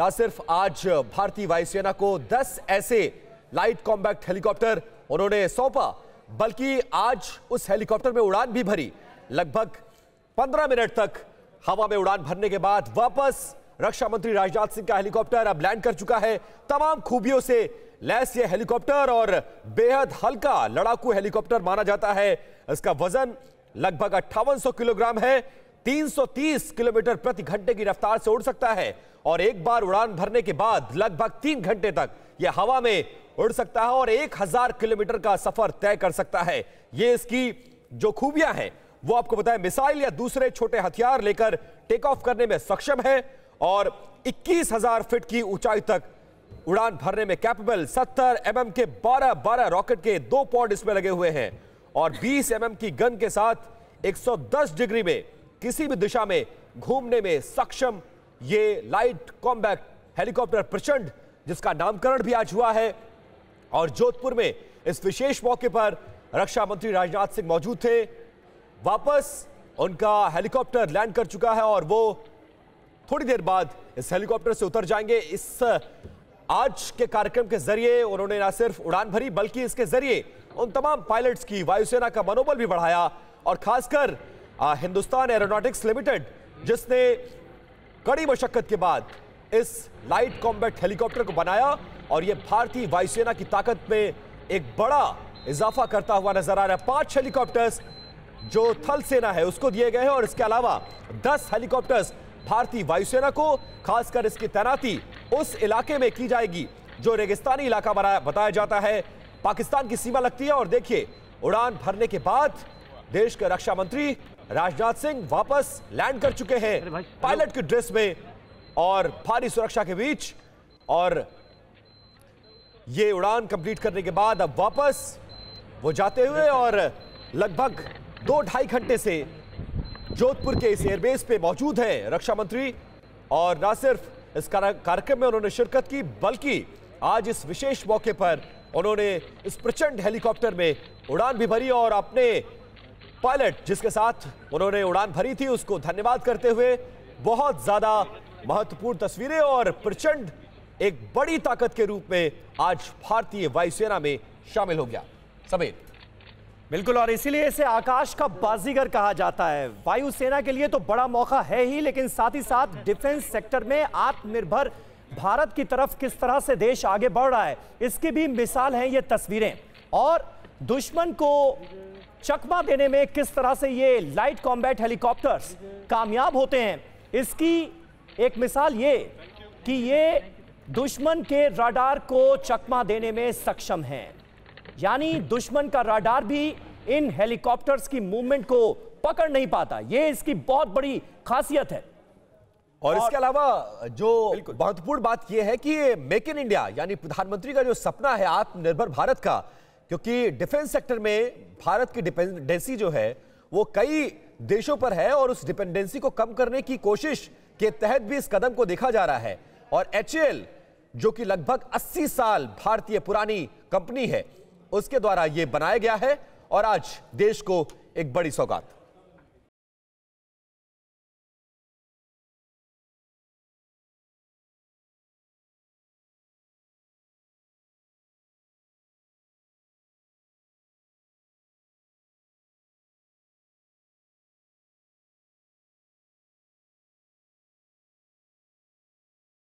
न सिर्फ आज भारतीय वायुसेना को 10 ऐसे लाइट कॉम्बैक्ट हेलीकॉप्टर उन्होंने सौंपा बल्कि आज उस हेलीकॉप्टर में उड़ान भी भरी लगभग 15 मिनट तक हवा में उड़ान भरने के बाद वापस रक्षा मंत्री राजनाथ सिंह का हेलीकॉप्टर अब लैंड कर चुका है तमाम खूबियों से लैस यह हेलीकॉप्टर और बेहद हल्का लड़ाकू हेलीकॉप्टर माना जाता है इसका वजन लगभग अट्ठावन किलोग्राम है 330 किलोमीटर प्रति घंटे की रफ्तार से उड़ सकता है और एक बार उड़ान भरने के बाद लगभग तीन घंटे तक यह हवा में उड़ सकता है और 1000 किलोमीटर का सफर तय कर सकता है यह इसकी जो खूबियां हैं वो आपको बताएं मिसाइल या दूसरे छोटे हथियार लेकर टेक ऑफ करने में सक्षम है और हजार फीट की ऊंचाई तक उड़ान भरने में कैपेबल सत्तर एम एम के बारह बारह रॉकेट के दो पॉड इसमें लगे हुए हैं और 20 एम की गन के साथ 110 डिग्री में किसी भी दिशा में घूमने में सक्षम ये लाइट कॉम्बैक्ट हेलीकॉप्टर प्रचंड जिसका नामकरण भी आज हुआ है और जोधपुर में इस विशेष मौके पर रक्षा मंत्री राजनाथ सिंह मौजूद थे वापस उनका हेलीकॉप्टर लैंड कर चुका है और वो थोड़ी देर बाद इस हेलीकॉप्टर से उतर जाएंगे इस आज के कार्यक्रम के जरिए उन्होंने ना सिर्फ उड़ान भरी बल्कि इसके जरिए उन तमाम पायलट्स की वायुसेना का मनोबल भी बढ़ाया और खासकर हिंदुस्तान एरोनॉटिक्स लिमिटेड जिसने कड़ी मशक्कत के बाद इस लाइट कॉम्बैट हेलीकॉप्टर को बनाया और यह भारतीय वायुसेना की ताकत में एक बड़ा इजाफा करता हुआ नजर आ रहा है पांच हेलीकॉप्टर्स जो थल सेना है उसको दिए गए हैं और इसके अलावा दस हेलीकॉप्टर्स भारतीय वायुसेना को खासकर इसकी तैनाती उस इलाके में की जाएगी जो रेगिस्तानी इलाका बताया जाता है पाकिस्तान की सीमा लगती है और देखिए उड़ान भरने के बाद देश के रक्षा मंत्री राजनाथ सिंह वापस लैंड कर चुके हैं पायलट की ड्रेस में और भारी सुरक्षा के बीच और ये उड़ान कंप्लीट करने के बाद अब वापस वो जाते हुए और लगभग दो ढाई घंटे से जोधपुर के इस एयरबेस पे मौजूद हैं रक्षा मंत्री और ना सिर्फ इस कार्यक्रम में उन्होंने शिरकत की बल्कि आज इस विशेष मौके पर उन्होंने इस प्रचंड हेलीकॉप्टर में उड़ान भी भरी और अपने पायलट जिसके साथ उन्होंने उड़ान भरी थी उसको धन्यवाद करते हुए बहुत ज्यादा महत्वपूर्ण तस्वीरें और प्रचंड एक बड़ी ताकत के रूप में आज भारतीय वायुसेना में शामिल हो गया समेत बिल्कुल और इसीलिए इसे आकाश का बाजीगर कहा जाता है वायुसेना के लिए तो बड़ा मौका है ही लेकिन साथ ही साथ डिफेंस सेक्टर में आत्मनिर्भर भारत की तरफ किस तरह से देश आगे बढ़ रहा है इसकी भी मिसाल है ये तस्वीरें और दुश्मन को चकमा देने में किस तरह से ये लाइट कॉम्बैट हेलीकॉप्टर्स कामयाब होते हैं इसकी एक मिसाल ये कि ये दुश्मन के राडार को चकमा देने में सक्षम हैं यानी दुश्मन का राडार भी इन हेलीकॉप्टर्स की मूवमेंट को पकड़ नहीं पाता ये इसकी बहुत बड़ी खासियत है और, और इसके अलावा जो महत्वपूर्ण बात यह है कि मेक इन इंडिया यानी प्रधानमंत्री का जो सपना है आत्मनिर्भर भारत का क्योंकि डिफेंस सेक्टर में भारत की डिपेंडेंसी जो है वो कई देशों पर है और उस डिपेंडेंसी को कम करने की कोशिश के तहत भी इस कदम को देखा जा रहा है और एच जो कि लगभग 80 साल भारतीय पुरानी कंपनी है उसके द्वारा यह बनाया गया है और आज देश को एक बड़ी सौगात